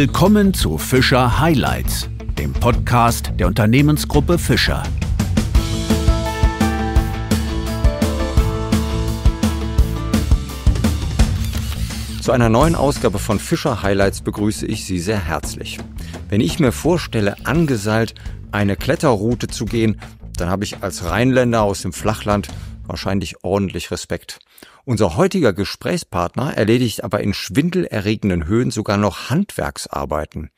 Willkommen zu Fischer Highlights, dem Podcast der Unternehmensgruppe Fischer. Zu einer neuen Ausgabe von Fischer Highlights begrüße ich Sie sehr herzlich. Wenn ich mir vorstelle, angeseilt eine Kletterroute zu gehen, dann habe ich als Rheinländer aus dem Flachland wahrscheinlich ordentlich Respekt. Unser heutiger Gesprächspartner erledigt aber in schwindelerregenden Höhen sogar noch Handwerksarbeiten.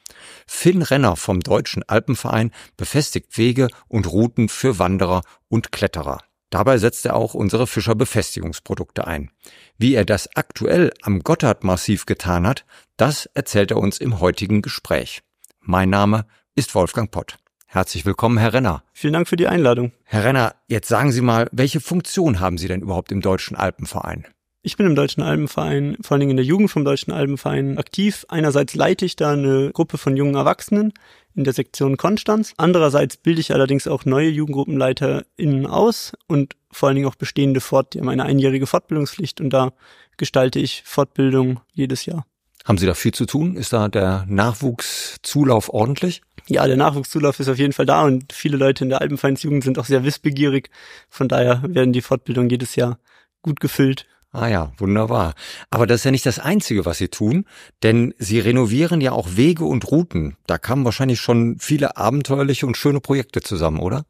Finn Renner vom Deutschen Alpenverein befestigt Wege und Routen für Wanderer und Kletterer. Dabei setzt er auch unsere Fischerbefestigungsprodukte ein. Wie er das aktuell am Gotthardmassiv getan hat, das erzählt er uns im heutigen Gespräch. Mein Name ist Wolfgang Pott. Herzlich willkommen, Herr Renner. Vielen Dank für die Einladung. Herr Renner, jetzt sagen Sie mal, welche Funktion haben Sie denn überhaupt im Deutschen Alpenverein? Ich bin im Deutschen Alpenverein, vor allen Dingen in der Jugend vom Deutschen Alpenverein aktiv. Einerseits leite ich da eine Gruppe von jungen Erwachsenen in der Sektion Konstanz. Andererseits bilde ich allerdings auch neue JugendgruppenleiterInnen aus und vor allen Dingen auch bestehende fort. Die haben eine einjährige Fortbildungspflicht und da gestalte ich Fortbildung jedes Jahr. Haben Sie da viel zu tun? Ist da der Nachwuchszulauf ordentlich? Ja, der Nachwuchszulauf ist auf jeden Fall da und viele Leute in der Alpenvereinsjugend sind auch sehr wissbegierig. Von daher werden die Fortbildungen jedes Jahr gut gefüllt. Ah ja, wunderbar. Aber das ist ja nicht das Einzige, was Sie tun, denn Sie renovieren ja auch Wege und Routen. Da kamen wahrscheinlich schon viele abenteuerliche und schöne Projekte zusammen, oder?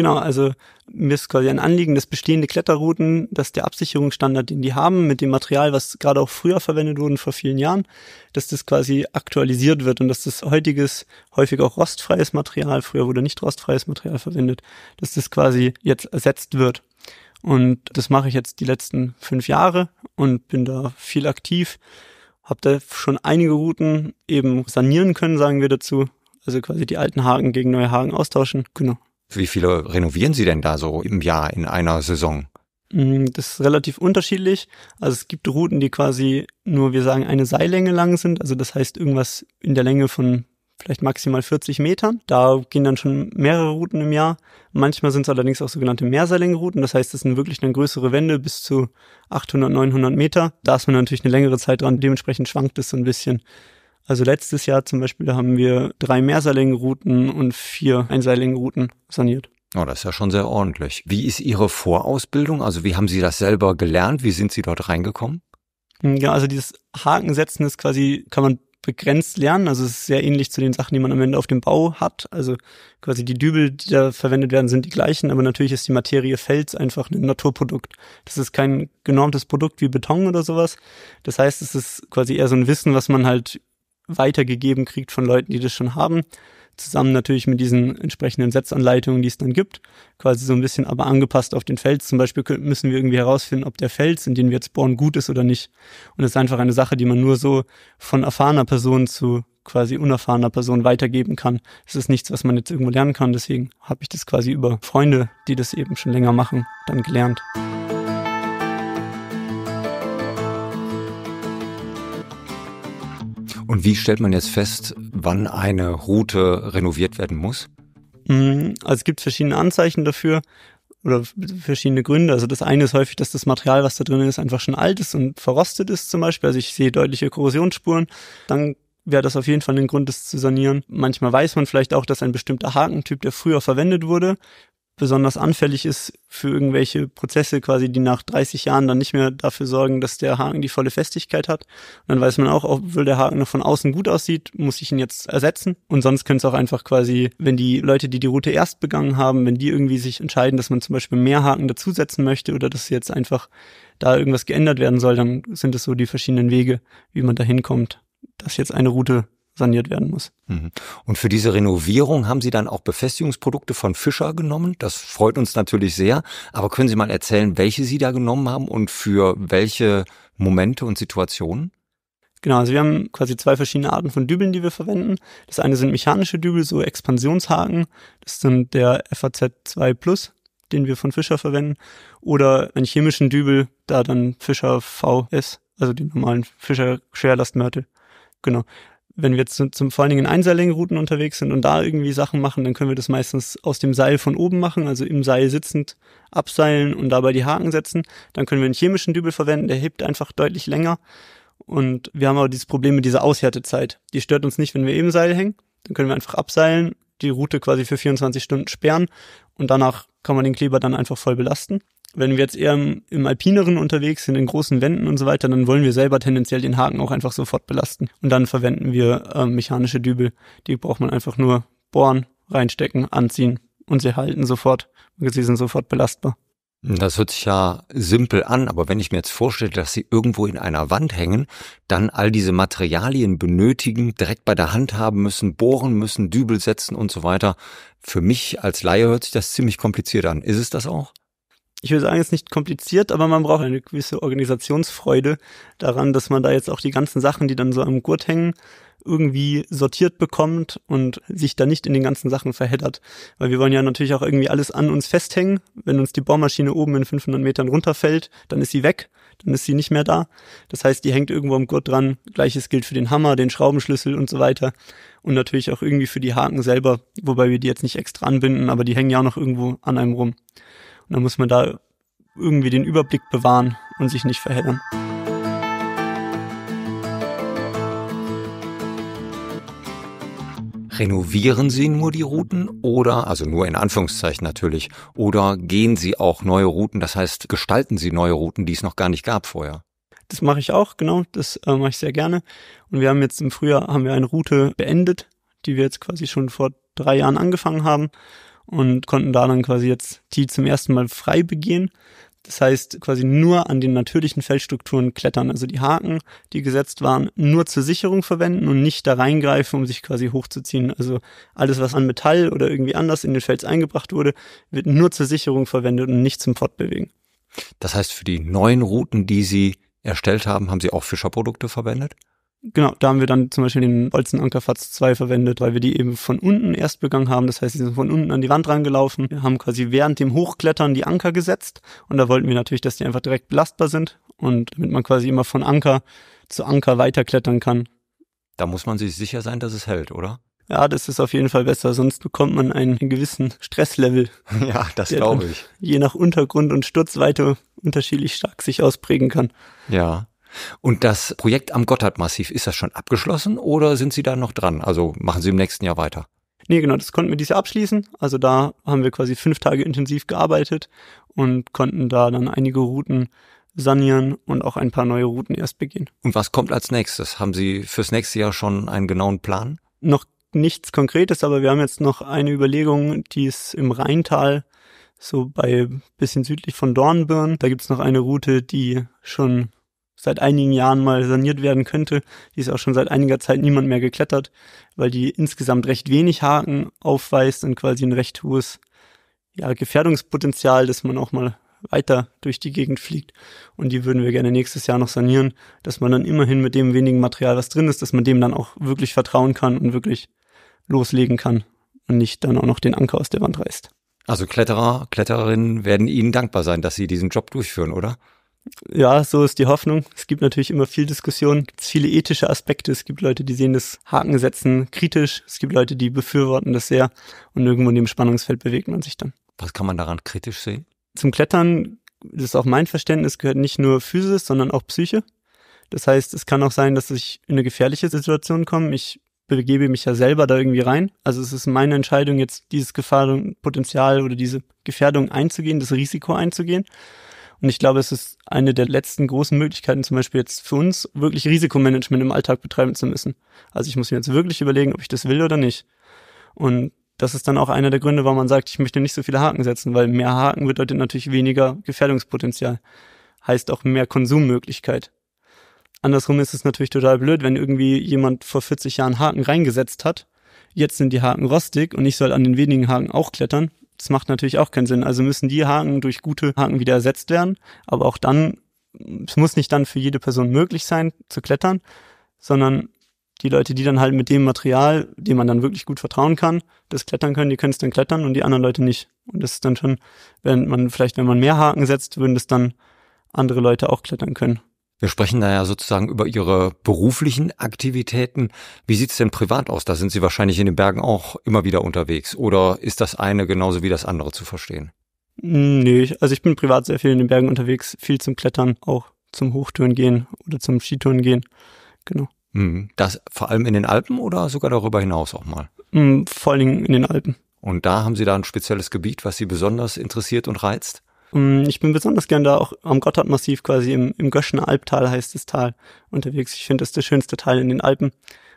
Genau, also mir ist quasi ein Anliegen, dass bestehende Kletterrouten, dass der Absicherungsstandard, den die haben, mit dem Material, was gerade auch früher verwendet wurde, vor vielen Jahren, dass das quasi aktualisiert wird und dass das heutiges, häufig auch rostfreies Material, früher wurde nicht rostfreies Material verwendet, dass das quasi jetzt ersetzt wird. Und das mache ich jetzt die letzten fünf Jahre und bin da viel aktiv. Hab da schon einige Routen eben sanieren können, sagen wir dazu. Also quasi die alten Haken gegen neue Haken austauschen. Genau. Wie viele renovieren Sie denn da so im Jahr in einer Saison? Mm, das ist relativ unterschiedlich. Also es gibt Routen, die quasi nur, wir sagen, eine Seillänge lang sind. Also das heißt irgendwas in der Länge von vielleicht maximal 40 Metern. Da gehen dann schon mehrere Routen im Jahr. Manchmal sind es allerdings auch sogenannte Mehrseillängenrouten. Das heißt, es sind wirklich dann größere Wände bis zu 800, 900 Meter. Da ist man natürlich eine längere Zeit dran. Dementsprechend schwankt es so ein bisschen. Also letztes Jahr zum Beispiel haben wir drei Mehrseilingrouten und vier Einseilingrouten saniert. Oh, das ist ja schon sehr ordentlich. Wie ist Ihre Vorausbildung? Also wie haben Sie das selber gelernt? Wie sind Sie dort reingekommen? Hm, ja, also dieses Hakensetzen ist quasi, kann man begrenzt lernen. Also es ist sehr ähnlich zu den Sachen, die man am Ende auf dem Bau hat. Also quasi die Dübel, die da verwendet werden, sind die gleichen, aber natürlich ist die Materie Fels einfach ein Naturprodukt. Das ist kein genormtes Produkt wie Beton oder sowas. Das heißt, es ist quasi eher so ein Wissen, was man halt weitergegeben kriegt von Leuten, die das schon haben. Zusammen natürlich mit diesen entsprechenden Setzanleitungen, die es dann gibt. Quasi so ein bisschen aber angepasst auf den Fels. Zum Beispiel müssen wir irgendwie herausfinden, ob der Fels, in den wir jetzt bohren, gut ist oder nicht. Und das ist einfach eine Sache, die man nur so von erfahrener Person zu quasi unerfahrener Person weitergeben kann. Es ist nichts, was man jetzt irgendwo lernen kann. Deswegen habe ich das quasi über Freunde, die das eben schon länger machen, dann gelernt. Und wie stellt man jetzt fest, wann eine Route renoviert werden muss? Mhm, also es gibt verschiedene Anzeichen dafür oder verschiedene Gründe. Also das eine ist häufig, dass das Material, was da drin ist, einfach schon alt ist und verrostet ist zum Beispiel. Also ich sehe deutliche Korrosionsspuren. Dann wäre das auf jeden Fall ein Grund, das zu sanieren. Manchmal weiß man vielleicht auch, dass ein bestimmter Hakentyp, der früher verwendet wurde besonders anfällig ist für irgendwelche Prozesse quasi, die nach 30 Jahren dann nicht mehr dafür sorgen, dass der Haken die volle Festigkeit hat. Und dann weiß man auch, obwohl der Haken noch von außen gut aussieht, muss ich ihn jetzt ersetzen. Und sonst könnte es auch einfach quasi, wenn die Leute, die die Route erst begangen haben, wenn die irgendwie sich entscheiden, dass man zum Beispiel mehr Haken dazusetzen möchte oder dass jetzt einfach da irgendwas geändert werden soll, dann sind es so die verschiedenen Wege, wie man da hinkommt, dass jetzt eine Route saniert werden muss. Mhm. Und für diese Renovierung haben Sie dann auch Befestigungsprodukte von Fischer genommen. Das freut uns natürlich sehr. Aber können Sie mal erzählen, welche Sie da genommen haben und für welche Momente und Situationen? Genau, also wir haben quasi zwei verschiedene Arten von Dübeln, die wir verwenden. Das eine sind mechanische Dübel, so Expansionshaken. Das sind der FAZ 2 Plus, den wir von Fischer verwenden. Oder einen chemischen Dübel, da dann Fischer VS, also die normalen Fischer Schwerlastmörtel. Genau wenn wir zum, zum vor allen Dingen in Einseillängenrouten unterwegs sind und da irgendwie Sachen machen, dann können wir das meistens aus dem Seil von oben machen, also im Seil sitzend abseilen und dabei die Haken setzen. Dann können wir einen chemischen Dübel verwenden, der hebt einfach deutlich länger. Und wir haben aber dieses Problem mit dieser Aushärtezeit. Die stört uns nicht, wenn wir im Seil hängen. Dann können wir einfach abseilen, die Route quasi für 24 Stunden sperren und danach kann man den Kleber dann einfach voll belasten wenn wir jetzt eher im, im Alpineren unterwegs sind, in großen Wänden und so weiter, dann wollen wir selber tendenziell den Haken auch einfach sofort belasten. Und dann verwenden wir äh, mechanische Dübel. Die braucht man einfach nur bohren, reinstecken, anziehen und sie halten sofort. Sie sind sofort belastbar. Das hört sich ja simpel an, aber wenn ich mir jetzt vorstelle, dass sie irgendwo in einer Wand hängen, dann all diese Materialien benötigen, direkt bei der Hand haben müssen, bohren müssen, Dübel setzen und so weiter. Für mich als Laie hört sich das ziemlich kompliziert an. Ist es das auch? ich würde sagen, ist nicht kompliziert, aber man braucht eine gewisse Organisationsfreude daran, dass man da jetzt auch die ganzen Sachen, die dann so am Gurt hängen, irgendwie sortiert bekommt und sich da nicht in den ganzen Sachen verheddert. Weil wir wollen ja natürlich auch irgendwie alles an uns festhängen. Wenn uns die Bohrmaschine oben in 500 Metern runterfällt, dann ist sie weg, dann ist sie nicht mehr da. Das heißt, die hängt irgendwo am Gurt dran. Gleiches gilt für den Hammer, den Schraubenschlüssel und so weiter. Und natürlich auch irgendwie für die Haken selber, wobei wir die jetzt nicht extra anbinden, aber die hängen ja auch noch irgendwo an einem rum. Und dann muss man da irgendwie den Überblick bewahren und sich nicht verheddern. Renovieren Sie nur die Routen oder, also nur in Anführungszeichen natürlich, oder gehen Sie auch neue Routen, das heißt, gestalten Sie neue Routen, die es noch gar nicht gab vorher? Das mache ich auch, genau, das äh, mache ich sehr gerne. Und wir haben jetzt im Frühjahr, haben wir eine Route beendet, die wir jetzt quasi schon vor drei Jahren angefangen haben und konnten da dann quasi jetzt die zum ersten Mal frei begehen. Das heißt, quasi nur an den natürlichen Feldstrukturen klettern, also die Haken, die gesetzt waren, nur zur Sicherung verwenden und nicht da reingreifen, um sich quasi hochzuziehen. Also alles, was an Metall oder irgendwie anders in den Fels eingebracht wurde, wird nur zur Sicherung verwendet und nicht zum Fortbewegen. Das heißt, für die neuen Routen, die Sie erstellt haben, haben Sie auch Fischerprodukte verwendet? Genau, da haben wir dann zum Beispiel den Bolzenankerfatz 2 verwendet, weil wir die eben von unten erst begangen haben. Das heißt, sie sind von unten an die Wand rangelaufen. Wir haben quasi während dem Hochklettern die Anker gesetzt. Und da wollten wir natürlich, dass die einfach direkt belastbar sind. Und damit man quasi immer von Anker zu Anker weiterklettern kann. Da muss man sich sicher sein, dass es hält, oder? Ja, das ist auf jeden Fall besser, sonst bekommt man einen gewissen Stresslevel. Ja, das glaube ich. Je nach Untergrund und Sturzweite unterschiedlich stark sich ausprägen kann. Ja, und das Projekt am Gotthardmassiv, ist das schon abgeschlossen oder sind Sie da noch dran? Also machen Sie im nächsten Jahr weiter? Nee, genau, das konnten wir dieses Jahr abschließen. Also da haben wir quasi fünf Tage intensiv gearbeitet und konnten da dann einige Routen sanieren und auch ein paar neue Routen erst begehen. Und was kommt als nächstes? Haben Sie fürs nächste Jahr schon einen genauen Plan? Noch nichts Konkretes, aber wir haben jetzt noch eine Überlegung, die ist im Rheintal, so bei bisschen südlich von Dornbirn. Da gibt's noch eine Route, die schon seit einigen Jahren mal saniert werden könnte. Die ist auch schon seit einiger Zeit niemand mehr geklettert, weil die insgesamt recht wenig Haken aufweist und quasi ein recht hohes ja, Gefährdungspotenzial, dass man auch mal weiter durch die Gegend fliegt. Und die würden wir gerne nächstes Jahr noch sanieren, dass man dann immerhin mit dem wenigen Material, was drin ist, dass man dem dann auch wirklich vertrauen kann und wirklich loslegen kann und nicht dann auch noch den Anker aus der Wand reißt. Also Kletterer, Klettererinnen werden Ihnen dankbar sein, dass Sie diesen Job durchführen, oder? ja, so ist die Hoffnung. Es gibt natürlich immer viel Diskussion, es gibt viele ethische Aspekte. Es gibt Leute, die sehen das Hakensetzen kritisch. Es gibt Leute, die befürworten das sehr. Und irgendwo in dem Spannungsfeld bewegt man sich dann. Was kann man daran kritisch sehen? Zum Klettern, das ist auch mein Verständnis, gehört nicht nur Physis, sondern auch Psyche. Das heißt, es kann auch sein, dass ich in eine gefährliche Situation komme. Ich begebe mich ja selber da irgendwie rein. Also es ist meine Entscheidung, jetzt dieses Gefahrenpotenzial oder diese Gefährdung einzugehen, das Risiko einzugehen. Und ich glaube, es ist eine der letzten großen Möglichkeiten, zum Beispiel jetzt für uns wirklich Risikomanagement im Alltag betreiben zu müssen. Also ich muss mir jetzt wirklich überlegen, ob ich das will oder nicht. Und das ist dann auch einer der Gründe, warum man sagt, ich möchte nicht so viele Haken setzen, weil mehr Haken bedeutet natürlich weniger Gefährdungspotenzial. Heißt auch mehr Konsummöglichkeit. Andersrum ist es natürlich total blöd, wenn irgendwie jemand vor 40 Jahren Haken reingesetzt hat. Jetzt sind die Haken rostig und ich soll an den wenigen Haken auch klettern. Das macht natürlich auch keinen Sinn. Also müssen die Haken durch gute Haken wieder ersetzt werden. Aber auch dann, es muss nicht dann für jede Person möglich sein, zu klettern, sondern die Leute, die dann halt mit dem Material, dem man dann wirklich gut vertrauen kann, das klettern können, die können es dann klettern und die anderen Leute nicht. Und das ist dann schon, wenn man vielleicht, wenn man mehr Haken setzt, würden das dann andere Leute auch klettern können. Wir sprechen da ja sozusagen über Ihre beruflichen Aktivitäten. Wie sieht's denn privat aus? Da sind Sie wahrscheinlich in den Bergen auch immer wieder unterwegs. Oder ist das eine genauso wie das andere zu verstehen? Nee, also ich bin privat sehr viel in den Bergen unterwegs, viel zum Klettern, auch zum Hochtouren gehen oder zum Skitouren gehen. Genau. Hm. Das vor allem in den Alpen oder sogar darüber hinaus auch mal? Hm, vor allen Dingen in den Alpen. Und da haben Sie da ein spezielles Gebiet, was Sie besonders interessiert und reizt? Ähm, ich bin besonders gern da auch am Gotthardmassiv quasi im, im Göschner Albtal heißt das Tal unterwegs. Ich finde das der schönste Teil in den Alpen.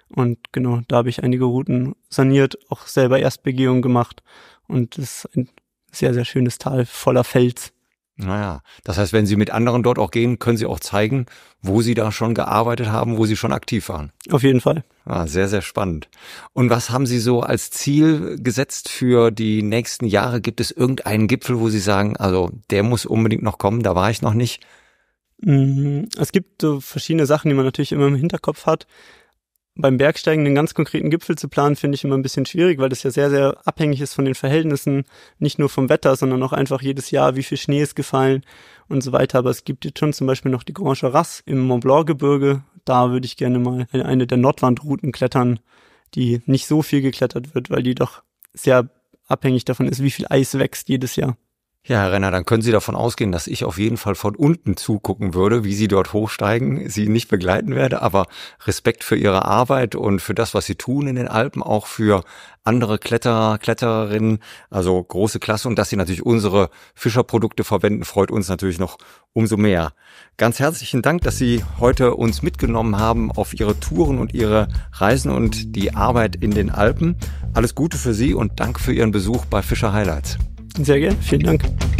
Und genau, da habe ich einige Routen saniert, auch selber Erstbegehung gemacht. Und es ist ein sehr, sehr schönes Tal voller Fels. Naja, das heißt, wenn Sie mit anderen dort auch gehen, können Sie auch zeigen, wo Sie da schon gearbeitet haben, wo Sie schon aktiv waren. Auf jeden Fall. Ah, sehr, sehr spannend. Und was haben Sie so als Ziel gesetzt für die nächsten Jahre? Gibt es irgendeinen Gipfel, wo Sie sagen, also der muss unbedingt noch kommen, da war ich noch nicht? Mhm. Es gibt so verschiedene Sachen, die man natürlich immer im Hinterkopf hat beim Bergsteigen einen ganz konkreten Gipfel zu planen, finde ich immer ein bisschen schwierig, weil das ja sehr, sehr abhängig ist von den Verhältnissen, nicht nur vom Wetter, sondern auch einfach jedes Jahr, wie viel Schnee ist gefallen und so weiter. Aber es gibt jetzt schon zum Beispiel noch die Grand Charras im Mont Blanc Gebirge. Da würde ich gerne mal eine der Nordwandrouten klettern, die nicht so viel geklettert wird, weil die doch sehr abhängig davon ist, wie viel Eis wächst jedes Jahr. Ja, Herr Renner, dann können Sie davon ausgehen, dass ich auf jeden Fall von unten zugucken würde, wie Sie dort hochsteigen, Sie nicht begleiten werde, aber Respekt für Ihre Arbeit und für das, was Sie tun in den Alpen, auch für andere Kletterer, Klettererinnen, also große Klasse und dass Sie natürlich unsere Fischerprodukte verwenden, freut uns natürlich noch umso mehr. Ganz herzlichen Dank, dass Sie heute uns mitgenommen haben auf Ihre Touren und Ihre Reisen und die Arbeit in den Alpen. Alles Gute für Sie und Dank für Ihren Besuch bei Fischer Highlights. Sehr gerne, vielen Dank.